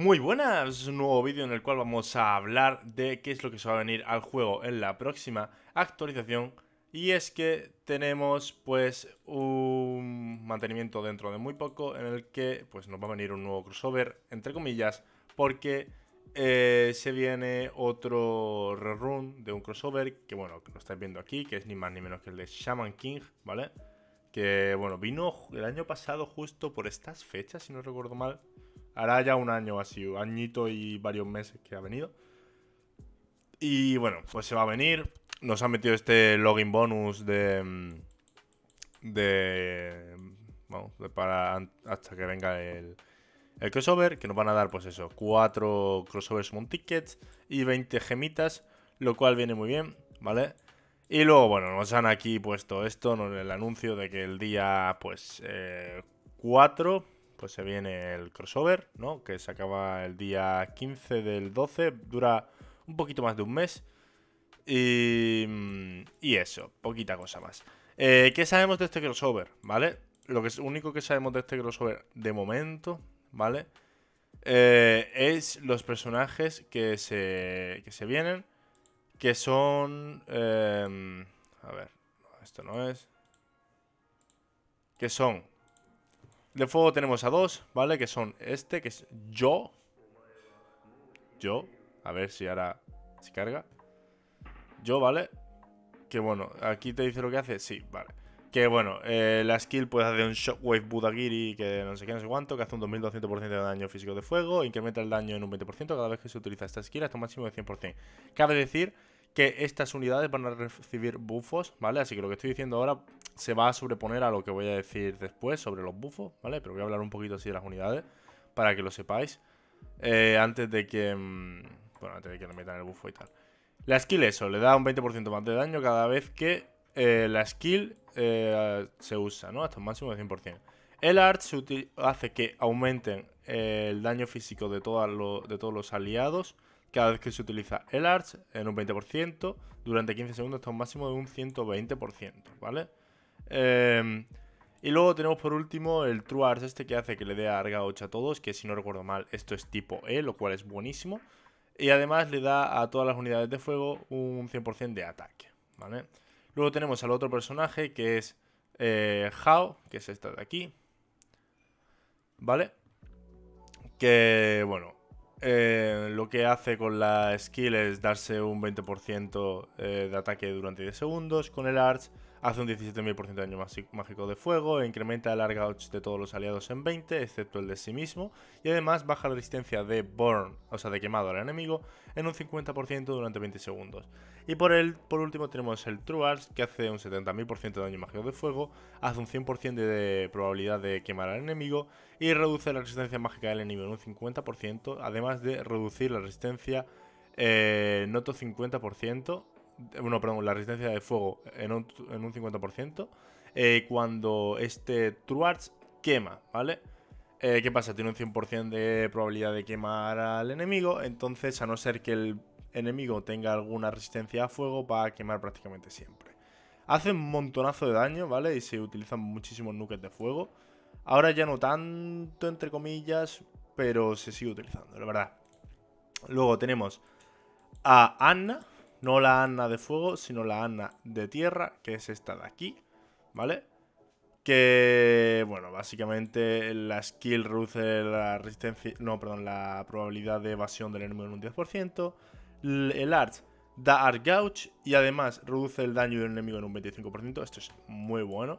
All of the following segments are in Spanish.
Muy buenas, un nuevo vídeo en el cual vamos a hablar de qué es lo que se va a venir al juego en la próxima actualización y es que tenemos pues un mantenimiento dentro de muy poco en el que pues nos va a venir un nuevo crossover entre comillas porque eh, se viene otro rerun de un crossover que bueno, que lo estáis viendo aquí, que es ni más ni menos que el de Shaman King, ¿vale? Que bueno, vino el año pasado justo por estas fechas, si no recuerdo mal hará ya un año así, un añito y varios meses que ha venido. Y bueno, pues se va a venir. Nos han metido este login bonus de. Mm, de. Vamos, para hasta que venga el, crossover, que nos van a dar, pues eso, cuatro crossovers Moon Tickets y 20 gemitas, lo cual viene muy bien, ¿vale? Y luego, bueno, nos han aquí puesto esto, el anuncio de que el día, pues, eh, 4 pues se viene el crossover, ¿no? Que se acaba el día 15 del 12, dura un poquito más de un mes. Y, mm, y eso, poquita cosa más. Eh, ¿Qué sabemos de este crossover? ¿Vale? Lo que es, único que sabemos de este crossover de momento, ¿vale? Eh, es los personajes que se, que se vienen, que son... Eh, a ver, esto no es. Que son de fuego tenemos a dos, ¿vale? Que son este, que es yo. Yo. A ver si ahora se carga. Yo, ¿vale? Que bueno, aquí te dice lo que hace. Sí, vale. Que bueno, eh, la skill puede hacer un Shockwave Budagiri que no sé qué, no sé cuánto, que hace un 2200% de daño físico de fuego, incrementa el daño en un 20% cada vez que se utiliza esta skill hasta un máximo de 100%. Cabe decir que estas unidades van a recibir buffos, ¿vale? Así que lo que estoy diciendo ahora se va a sobreponer a lo que voy a decir después sobre los buffos, ¿vale? Pero voy a hablar un poquito así de las unidades para que lo sepáis. Eh, antes de que. Mm, bueno, antes de que le metan el buffo y tal. La skill, eso, le da un 20% más de daño cada vez que eh, la skill eh, se usa, ¿no? Hasta un máximo de 100%. El arch hace que aumenten el daño físico de, de todos los aliados cada vez que se utiliza el arch en un 20% durante 15 segundos hasta un máximo de un 120%, ¿vale? Em, y luego tenemos por último el True Arts este que hace que le dé Arga 8 a todos, que si no recuerdo mal, esto es tipo E, lo cual es buenísimo. Y además le da a todas las unidades de fuego un 100% de ataque, ¿vale? Luego tenemos al otro personaje que es eh, Hao, que es esta de aquí, ¿vale? Que, bueno, eh, lo que hace con la skill es darse un 20% eh, de ataque durante 10 segundos con el Arts hace un 17.000% de daño mágico de fuego, incrementa el larga de todos los aliados en 20, excepto el de sí mismo, y además baja la resistencia de burn, o sea, de quemado al enemigo, en un 50% durante 20 segundos. Y por, el, por último tenemos el True que hace un 70.000% de daño mágico de fuego, hace un 100% de probabilidad de quemar al enemigo, y reduce la resistencia mágica del enemigo en un 50%, además de reducir la resistencia eh, noto 50% bueno, perdón, la resistencia de fuego en un, 50% eh, cuando este Truarts quema, ¿vale? Eh, ¿Qué pasa? Tiene un 100% de probabilidad de quemar al enemigo, entonces a no ser que el enemigo tenga alguna resistencia a fuego, va a quemar prácticamente siempre. Hace un montonazo de daño, ¿vale? Y se utilizan muchísimos nuques de fuego. Ahora ya no tanto, entre comillas, pero se sigue utilizando, la verdad. Luego tenemos a Anna, no la Anna de fuego, sino la Anna de tierra, que es esta de aquí, ¿vale? Que, bueno, básicamente la skill reduce la resistencia, no, perdón, la probabilidad de evasión del enemigo en un 10%. El Arch da Arc Gouge y además reduce el daño del enemigo en un 25%. Esto es muy bueno.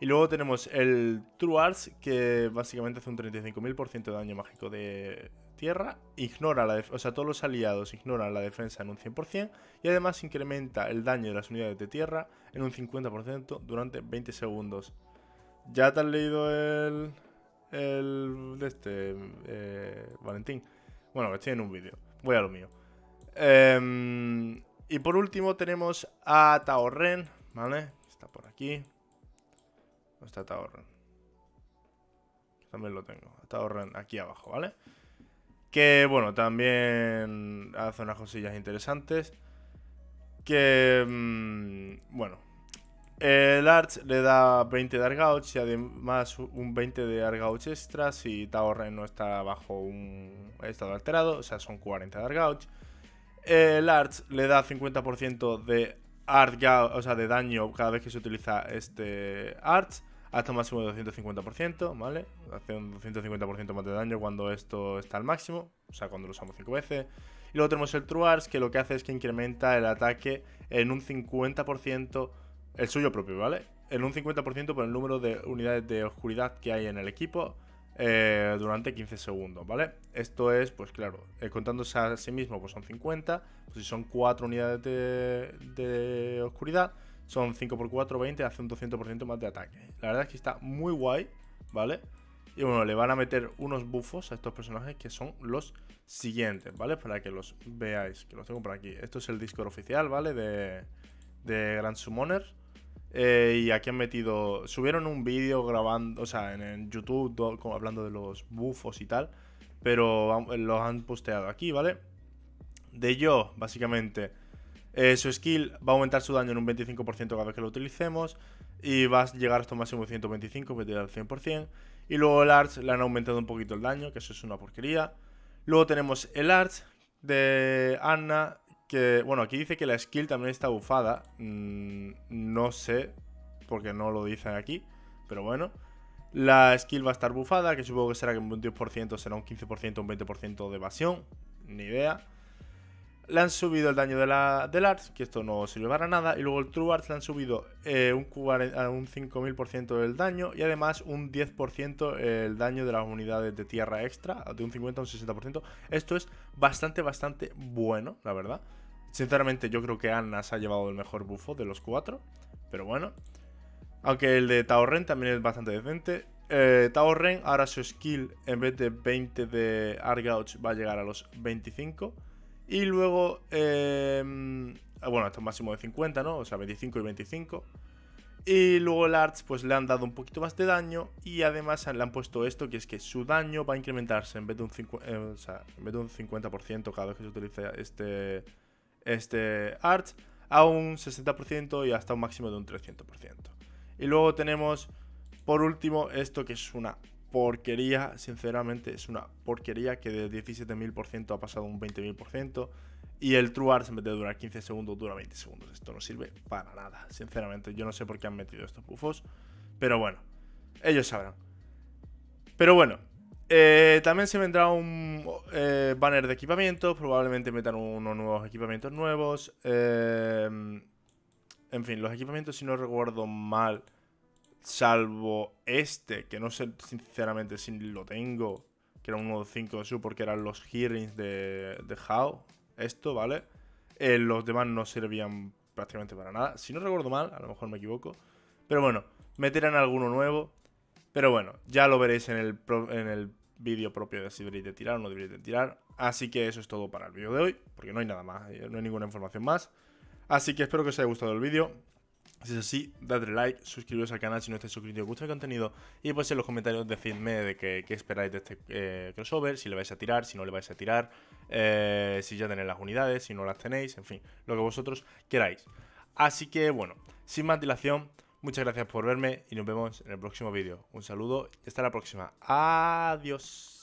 Y luego tenemos el True Arts, que básicamente hace un 35.000% de daño mágico de tierra, ignora la o sea, todos los aliados ignoran la defensa en un 100% y además incrementa el daño de las unidades de tierra en un 50% durante 20 segundos. Ya te han leído el... el de este... Eh, Valentín. Bueno, estoy en un vídeo. Voy a lo mío. Em, y por último tenemos a Taorren, ¿vale? Está por aquí. está Taorren. También lo tengo. Taorren aquí abajo, ¿vale? Que bueno, también hace unas cosillas interesantes. Que mm, bueno. El Arch le da 20 de Argouch y además un 20 de Argouch extra si Taorren no está bajo un estado alterado, o sea, son 40 de Argauch El Arch le da 50% de, Arch, o sea, de daño cada vez que se utiliza este Arch hasta un máximo de 250%, ¿vale? Hace un 250% más de daño cuando esto está al máximo, o sea, cuando lo usamos 5 veces. Y luego tenemos el Truars, que lo que hace es que incrementa el ataque en un 50%, el suyo propio, ¿vale? En un 50% por el número de unidades de oscuridad que hay en el equipo eh, durante 15 segundos, ¿vale? Esto es, pues claro, eh, contándose a sí mismo, pues son 50, pues si son 4 unidades de oscuridad, son 5x4, 20, hace un 200% más de ataque. La verdad es que está muy guay, ¿vale? Y bueno, le van a meter unos buffos a estos personajes que son los siguientes, ¿vale? Para que los veáis, que los tengo por aquí. Esto es el Discord oficial, ¿vale? De, de Grand Summoner. Eh, y aquí han metido. Subieron un vídeo grabando, o sea, en, YouTube, hablando de los buffos y tal. Pero los han posteado aquí, ¿vale? De yo, básicamente, eh, su skill va a aumentar su daño en un 25% cada vez que lo utilicemos y va a llegar hasta un máximo de 125, que al 100%. Y luego el Arch le han aumentado un poquito el daño, que eso es una porquería. Luego tenemos el Arch de Anna, que, bueno, aquí dice que la skill también está bufada. Mm, no sé, porque no lo dicen aquí, pero bueno. La skill va a estar bufada, que supongo que será que un 22% será un 15% un 20% de evasión, ni idea le han subido el daño de la, del Arts, que esto no sirve para nada, y luego el True Arts le han subido eh, un, 5000% del daño y además un 10% el daño de las unidades de tierra extra, de un 50 a un 60%. Esto es bastante, bastante bueno, la verdad. Sinceramente, yo creo que Anna se ha llevado el mejor buffo de los cuatro, pero bueno. Aunque el de Taorren también es bastante decente. Eh, Taorren ahora su skill en vez de 20 de Argouch va a llegar a los 25. Y luego, em, bueno, hasta un máximo de 50, ¿no? O sea, 25 y 25. Y luego el Arts, pues le han dado un poquito más de daño. Y además le han puesto esto, que es que su daño va a incrementarse en vez de un, 50, eh, de un 50% cada vez que se utilice este, este Arts, a un 60% y hasta un máximo de un 300%. Y luego tenemos, por último, esto que es una porquería, sinceramente, es una porquería que de 17.000% ha pasado un 20.000%. Y el TrueArts en vez de durar 15 segundos, dura 20 segundos. Esto no sirve para nada, sinceramente. Yo no sé por qué han metido estos bufos. Pero bueno, ellos sabrán. Pero bueno, eh, también se vendrá un eh, banner de equipamiento Probablemente metan unos nuevos equipamientos nuevos. Eh, en fin, los equipamientos, si no recuerdo mal Salvo este, que no sé sinceramente si lo tengo, que era uno de 5 de su porque eran los hearings de, de How. Esto, ¿vale? Eh, los demás no servían prácticamente para nada. Si no recuerdo mal, a lo mejor me equivoco. Pero bueno, meterán alguno nuevo. Pero bueno, ya lo veréis en el, en el vídeo propio de si deberéis de tirar o no deberéis de tirar. Así que eso es todo para el vídeo de hoy, porque no hay nada más, eh, no hay ninguna información más. Así que espero que os haya gustado el vídeo. Si es así, dadle like, suscribiros al canal si no estáis suscritos, os gusta el contenido y pues en los comentarios decidme de qué, esperáis de este eh, crossover, si le vais a tirar, si no le vais a tirar, eh, si ya tenéis las unidades, si no las tenéis, en fin, lo que vosotros queráis. Así que bueno, sin más dilación, muchas gracias por verme y nos vemos en el próximo vídeo. Un saludo y hasta la próxima. Adiós.